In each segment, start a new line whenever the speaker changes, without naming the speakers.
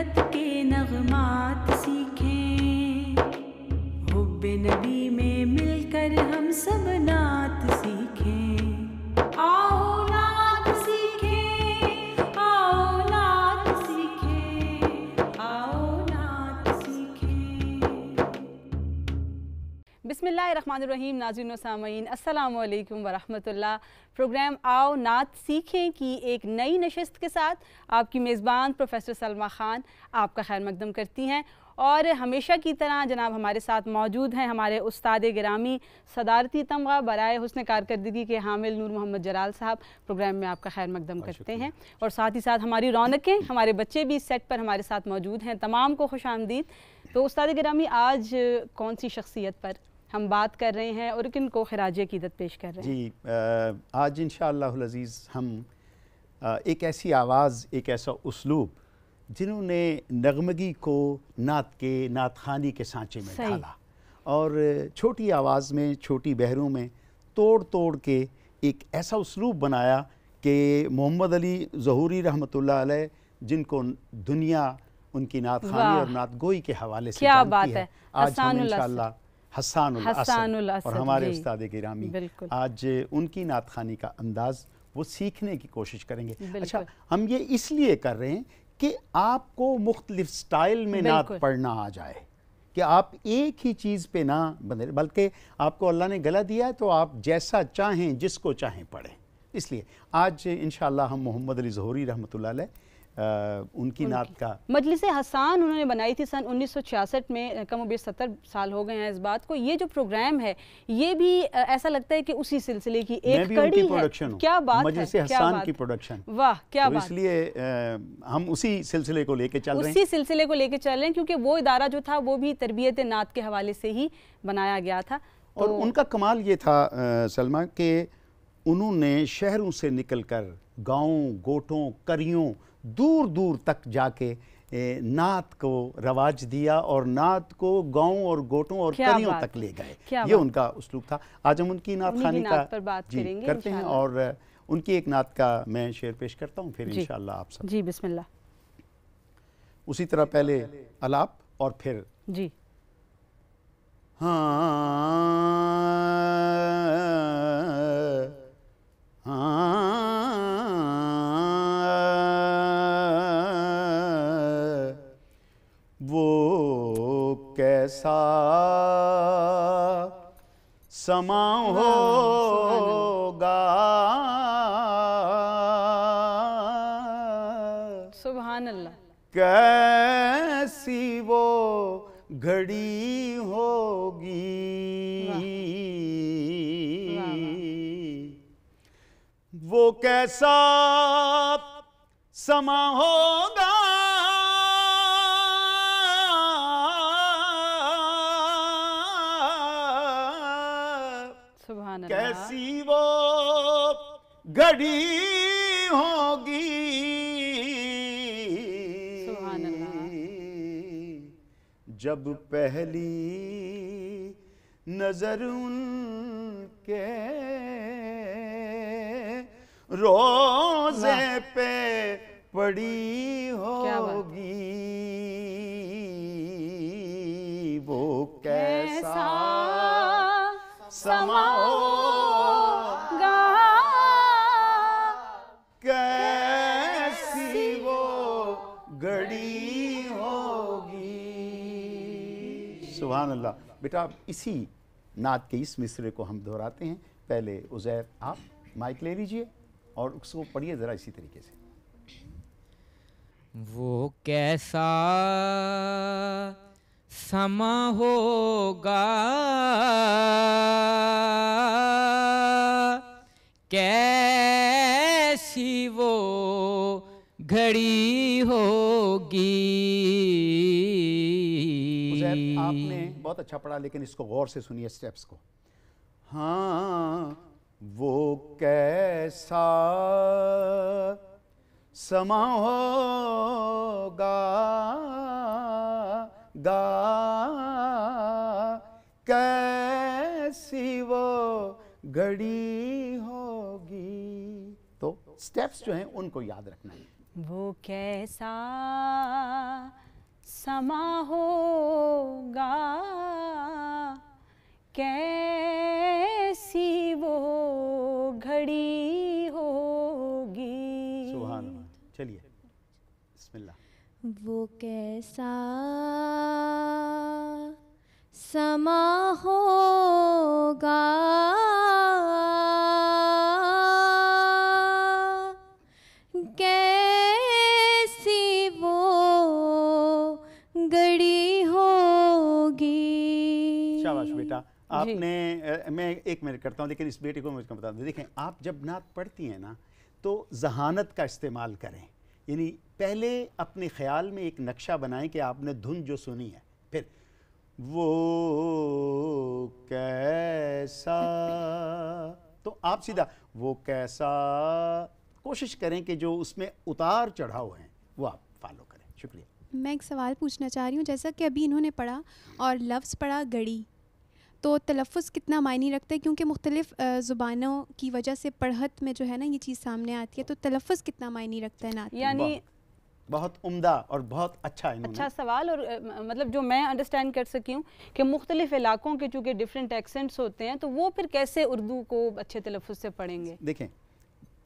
बेहद के नगमात सीखें हुब नबी में मिलकर हम सब नात सीखें बिसमीम नाजिन सामीन अल्लाम वरहमतुल्लाह प्रोग्राम आओ नात सीखें की एक नई नशस्त के साथ आपकी मेज़बान प्रोफेसर सलमा ख़ान आपका खैर मकदम करती हैं और हमेशा की तरह जनाब हमारे साथ मौजूद हैं हमारे उस्ताद ग्रामी सदारती तमगा बरए हसन कारकर्दगी के हामिल नूर मोहम्मद जलाल साहब प्रोग्राम में आपका खैर मकदम करते हैं और साथ ही साथ हमारी रौनकें हमारे बच्चे भी सेट पर हमारे साथ मौजूद हैं तमाम को खुश आमदीद तो उस्ताद ग्रामी आज कौन सी शख्सियत पर हम बात कर रहे हैं और किन को खराज कीदत पेश कर रहे
हैं जी आज इन शजीज़ हम एक ऐसी आवाज़ एक ऐसा उसलूब जिन्होंने नगमगी को नात के नात खानी के सांचे में डाला और छोटी आवाज़ में छोटी बहरों में तोड़ तोड़ के एक ऐसा उसलूब बनाया कि मोहम्मद अली जहूरी रहमत जिनको दुनिया उनकी नात खानी और नात गोई के हवाले से क्या बात है, है। आज हम इंशाल्लाह हसान और हमारे उस्ताद गिरामी आज उनकी नात खानी का अंदाज़ वो सीखने की कोशिश करेंगे अच्छा हम ये इसलिए कर रहे हैं कि आपको मुख्तलिफ स्टाइल में नात पढ़ना आ जाए कि आप एक ही चीज़ पे ना बने बल्कि आपको अल्लाह ने गला दिया है तो आप जैसा चाहें जिसको चाहें पढ़ें इसलिए आज इन हम मोहम्मद अली जहरी रहमत आ, उनकी नात का
मजलिस हसान उन्होंने बनाई थी सन 1966 में कम बेश सत्तर साल हो गए हैं इस बात को ये जो प्रोग्राम है ये भी ऐसा लगता है कि उसी सिलसिले की एक कड़ी प्रोडक्शन क्या बात मजलिस हसान की
प्रोडक्शन वाह क्या तो बात इसलिए हम उसी सिलसिले को लेके चल रहे हैं उसी
सिलसिले को लेके चल रहे हैं क्योंकि वो इदारा जो था वो भी तरबियत नात के हवाले से ही बनाया गया था
और तो उनका कमाल ये था सलमा के उन्होंने शहरों से निकलकर गांवों गोटों करियों दूर दूर तक जाके नात को रवाज दिया और नात को गांव और गोटों और कलियों तक ले गए ये उनका उसलूब था आज हम उनकी नात खानी का पर बात जी, करेंगे करते हैं और उनकी एक नात का मैं शेर पेश करता हूँ फिर इंशाल्लाह आप सब जी बिस्मिल्लाह उसी तरह पहले अलाप और फिर जी हाँ हाँ ऐसा समा हाँ, होगा
सुबहान अल्लाह
कैसी वो घड़ी होगी वो कैसा समा होगा कैसी वो घड़ी होगी जब पहली नजर उनके रोजे पे पड़ी होगी वो कैसा समाओगा कैसी वो घड़ी होगी सुबह अल्लाह बेटा आप इसी नात के इस मिसरे को हम दोहराते हैं पहले उजैर आप माइक ले लीजिए और उसको पढ़िए ज़रा इसी तरीके से
वो कैसा समा होगा कैसी वो घड़ी होगी
आपने बहुत अच्छा पढ़ा लेकिन इसको गौर से सुनिए स्टेप्स को हाँ वो कैसा समा होगा गा कैसी वो घड़ी होगी तो स्टेप्स जो हैं उनको याद रखना है
वो कैसा समा होगा कैसी वो घड़ी वो कैसा समा होगा कैसी वो गड़ी होगी
शाबाश बेटा आपने मैं एक मिनट करता हूँ लेकिन इस बेटे को मुझको बता दें देखें आप जब नात पढ़ती हैं ना तो जहानत का इस्तेमाल करें यानी पहले अपने ख्याल में एक नक्शा बनाएं कि आपने धुन जो सुनी है फिर वो कैसा तो आप सीधा वो कैसा कोशिश करें कि जो उसमें उतार चढ़ाव हैं वो आप फॉलो करें शुक्रिया मैं एक सवाल पूछना चाह रही हूँ जैसा कि अभी इन्होंने पढ़ा और लफ्ज़ पढ़ा घड़ी तो तलफ़ कितना मायने रखता है क्योंकि मुख्तलिफ़ ज़ुबानों की वजह से पढ़त में जो है ना ये चीज़
सामने आती है तो तलफ़ कितना मायने रखता है नात यानी
बहुत उम्दा और बहुत अच्छा अच्छा
सवाल और मतलब जो मैं अंडरस्टैंड कर सकी हूँ कि मुख्तलिफ इलाकों के चूँकि डिफरेंट एक्सेंट्स होते हैं तो वो फिर कैसे उर्दू को अच्छे तलफ़ से पढ़ेंगे
देखें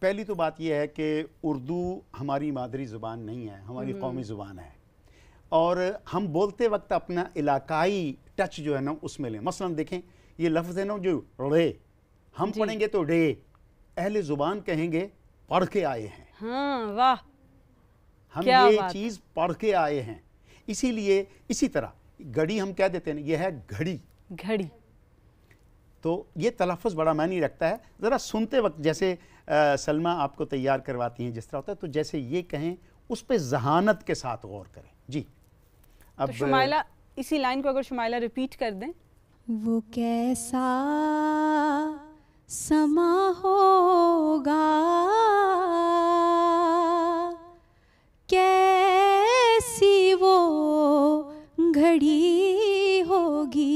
पहली तो बात यह है कि उर्दू हमारी मादरी ज़ुबान नहीं है हमारी हम्म। कौमी ज़ुबान है और हम बोलते वक्त अपना इलाकाई टच जो है ना उसमें लें मसलन देखें ये लफ्ज़ है ना जो रे हम पढ़ेंगे तो रे अहले ज़ुबान कहेंगे पढ़ के आए हैं
हाँ, वाह
हम ये चीज़ पढ़ के आए हैं इसीलिए इसी तरह घड़ी हम कह देते हैं यह है घड़ी घड़ी तो ये तलफ़ बड़ा मानी रखता है ज़रा सुनते वक्त जैसे आ, सलमा आपको तैयार करवाती हैं जिस तरह होता है तो जैसे ये कहें उस पर जहानत के साथ गौर करें जी तो अब तो शुमाइला
इसी लाइन को अगर शुमाइला रिपीट कर दें वो कैसा समा होगा कैसी वो घड़ी होगी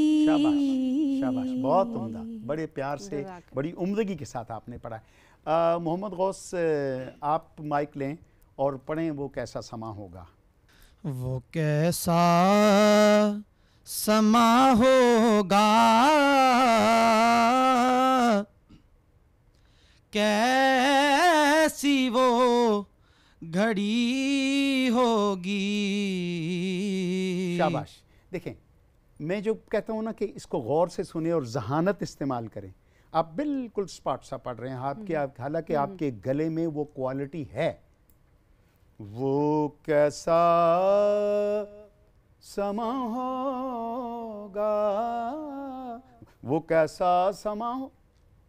शाबाश
शाबाश बहुत उम्दा बड़े प्यार से बड़ी उम्दगी के साथ आपने पढ़ा मोहम्मद गौस आप माइक लें और पढ़ें वो कैसा समा होगा
वो कैसा समा होगा कैसी वो घड़ी होगी
शाबाश देखें मैं जो कहता हूँ ना कि इसको गौर से सुने और जहानत इस्तेमाल करें आप बिल्कुल स्पाट सा पढ़ रहे हैं आपके हम्म। आप हालांकि हम्म। आपके गले में वो क्वालिटी है वो कैसा समा होगा वो कैसा समा हो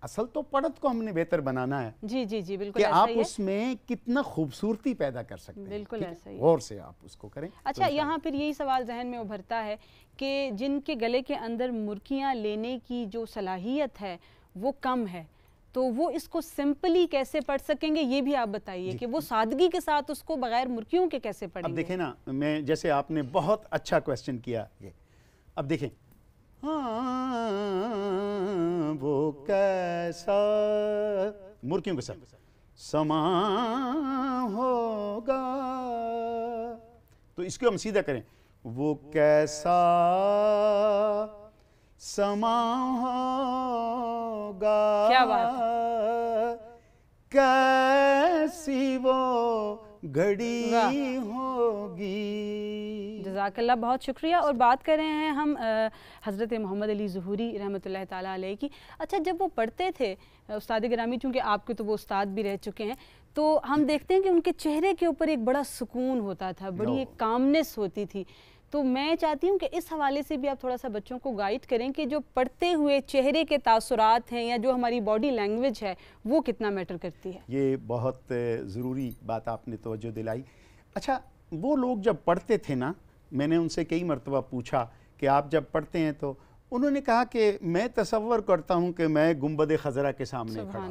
असल तो पढ़त को हमने बेहतर बनाना है
जी जी जी बिल्कुल कि आप उसमें
कितना खूबसूरती पैदा कर सकते हैं बिल्कुल ऐसा ही और से आप उसको करें अच्छा तो यहाँ
फिर यही सवाल जहन में उभरता है कि जिनके गले के अंदर मुर्गियाँ लेने की जो सलाहियत है वो कम है तो वो इसको सिंपली कैसे पढ़ सकेंगे ये भी आप बताइए कि वो सादगी के साथ उसको बगैर मुर्गियों के कैसे पढ़ेंगे अब देखें ना
मैं जैसे आपने बहुत अच्छा क्वेश्चन किया ये अब देखें
हाँ
वो कैसा मुर्गियों के साथ समान होगा तो इसको हम सीधा करें वो कैसा समा होगा क्या बात कैसी वो घड़ी
होगी जजाकल्ला बहुत शुक्रिया और बात कर रहे हैं हम हज़रत मोहम्मद अली जहूरी रहमत ताली की अच्छा जब वो पढ़ते थे उस्ताद ग्रामी चूँकि आपके तो वो उस्ताद भी रह चुके हैं तो हम देखते हैं कि उनके चेहरे के ऊपर एक बड़ा सुकून होता था बड़ी एक कामनेस होती थी तो मैं चाहती हूँ कि इस हवाले से भी आप थोड़ा सा बच्चों को गाइड करें कि जो पढ़ते हुए चेहरे के तासरात हैं या जो हमारी बॉडी लैंग्वेज है वो कितना मैटर करती है
ये बहुत ज़रूरी बात आपने तोज्जो दिलाई अच्छा वो लोग जब पढ़ते थे ना मैंने उनसे कई मरतबा पूछा कि आप जब पढ़ते हैं तो उन्होंने कहा कि मैं तस्वर करता हूँ कि मैं गुम्बद खजरा के सामने खड़ा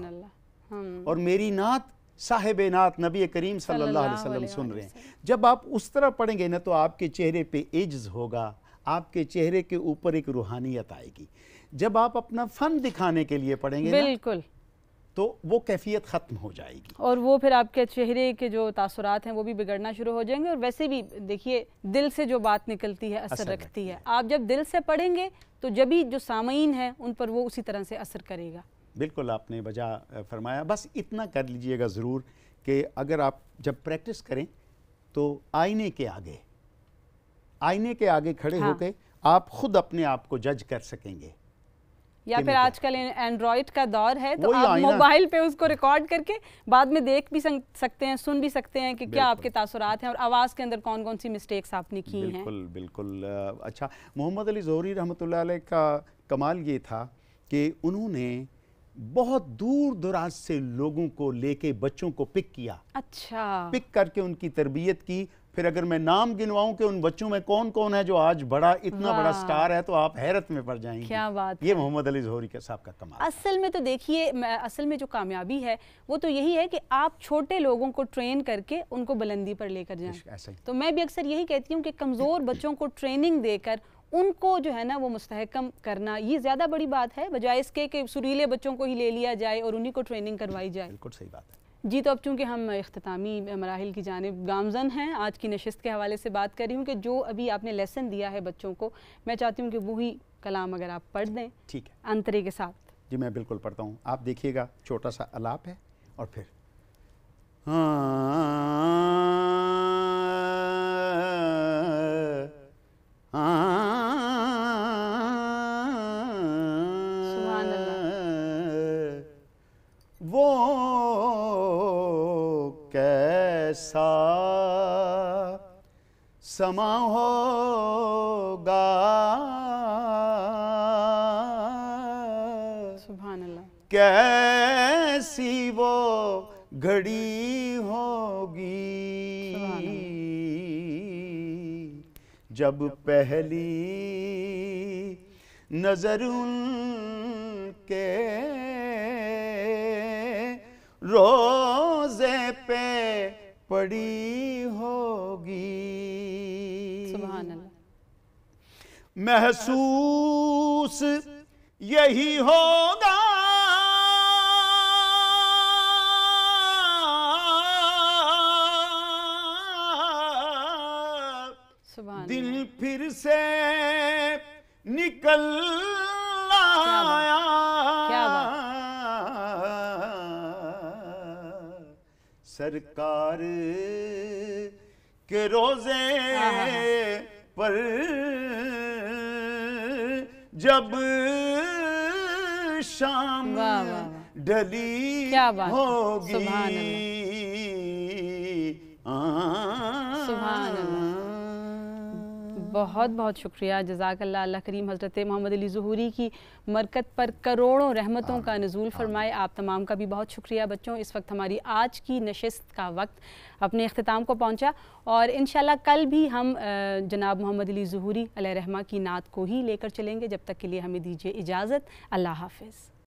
हम्म। और मेरी
नात साहेब नात नबी करीम सल्लल्लाहु अलैहि वसल्लम सुन रहे हैं जब आप उस तरह पढ़ेंगे ना तो आपके चेहरे पे एज होगा आपके चेहरे के ऊपर एक रूहानियत आएगी जब आप अपना फन दिखाने के लिए पढ़ेंगे बिल्कुल तो वो कैफियत ख़त्म हो जाएगी
और वो फिर आपके चेहरे के जो तासरात हैं वो भी बिगड़ना शुरू हो जाएंगे और वैसे भी देखिए दिल से जो बात निकलती है असर, असर रखती है।, है आप जब दिल से पढ़ेंगे तो जब भी जो सामयीन है उन पर वो उसी तरह से असर करेगा
बिल्कुल आपने बजा फरमाया बस इतना कर लीजिएगा ज़रूर कि अगर आप जब प्रैक्टिस करें तो आईने के आगे आईने के आगे खड़े हाँ। होकर आप खुद अपने आप को जज कर सकेंगे
या फिर आजकल एंड्रॉयड का दौर है तो आप मोबाइल पे उसको रिकॉर्ड करके बाद में देख भी सकते हैं सुन भी सकते हैं कि क्या आपके तासुरात हैं और आवाज़ के अंदर कौन कौन सी मिस्टेक्स आपने की बिल्कुल, हैं
बिल्कुल बिल्कुल अच्छा मोहम्मद अली जहरी रहमत का कमाल ये था कि उन्होंने बहुत दूर दराज से लोगों को लेके बच्चों को पिक किया
अच्छा पिक
करके उनकी तरबियत की फिर अगर मैं नाम गिनवाऊं कि उन बच्चों में कौन कौन है जो आज बड़ा इतना बड़ा स्टार है तो आप हैरत में पड़ जाएंगे क्या
बात ये मोहम्मद
अली जोहरी के साहब का कमाल
असल में तो देखिए असल में जो कामयाबी है वो तो यही है कि आप छोटे लोगों को ट्रेन करके उनको बुलंदी पर लेकर जाएं तो मैं भी अक्सर यही कहती हूँ कि कमज़ोर बच्चों को ट्रेनिंग देकर उनको जो है ना वो मुस्तकम करना ये ज़्यादा बड़ी बात है बजाय इसके कि सुरीले बच्चों को ही ले लिया जाए और उन्हीं को ट्रेनिंग करवाई जाए बिल्कुल सही बात है जी तो अब चूंकि हम अख्तामी मराहल की जानब गामजन हैं आज की नशस्त के हवाले से बात कर रही हूँ कि जो अभी आपने लेसन दिया है बच्चों को मैं चाहती हूँ कि वही कलाम अगर आप पढ़ दें ठीक है अंतरे के साथ
जी मैं बिल्कुल पढ़ता हूँ आप देखिएगा छोटा सा अलाप है और फिर हाँ, हाँ, समा होगा कैसी वो घड़ी होगी जब पहली नजर उनके रोजे पे पड़ी होगी महसूस यही होगा दिल फिर से निकल आया सरकार के रोजे हाँ, हाँ, हाँ। पर जब शाम डली होगी सुभान अल्लाह
बहुत बहुत शुक्रिया जजाकल्ला अल्लाह करीम हज़रत मोहम्मद अली जहूरी की मरकत पर करोड़ों रहमतों का नजूल फरमाए आप तमाम का भी बहुत शुक्रिया बच्चों इस वक्त हमारी आज की नशस्त का वक्त अपने अख्ताम को पहुँचा और इन कल भी हम जनाब मोहम्मद अली जहूरी रहमा की नात को ही लेकर चलेंगे जब तक के लिए हमें दीजिए इजाज़त अल्लाह हाफिज़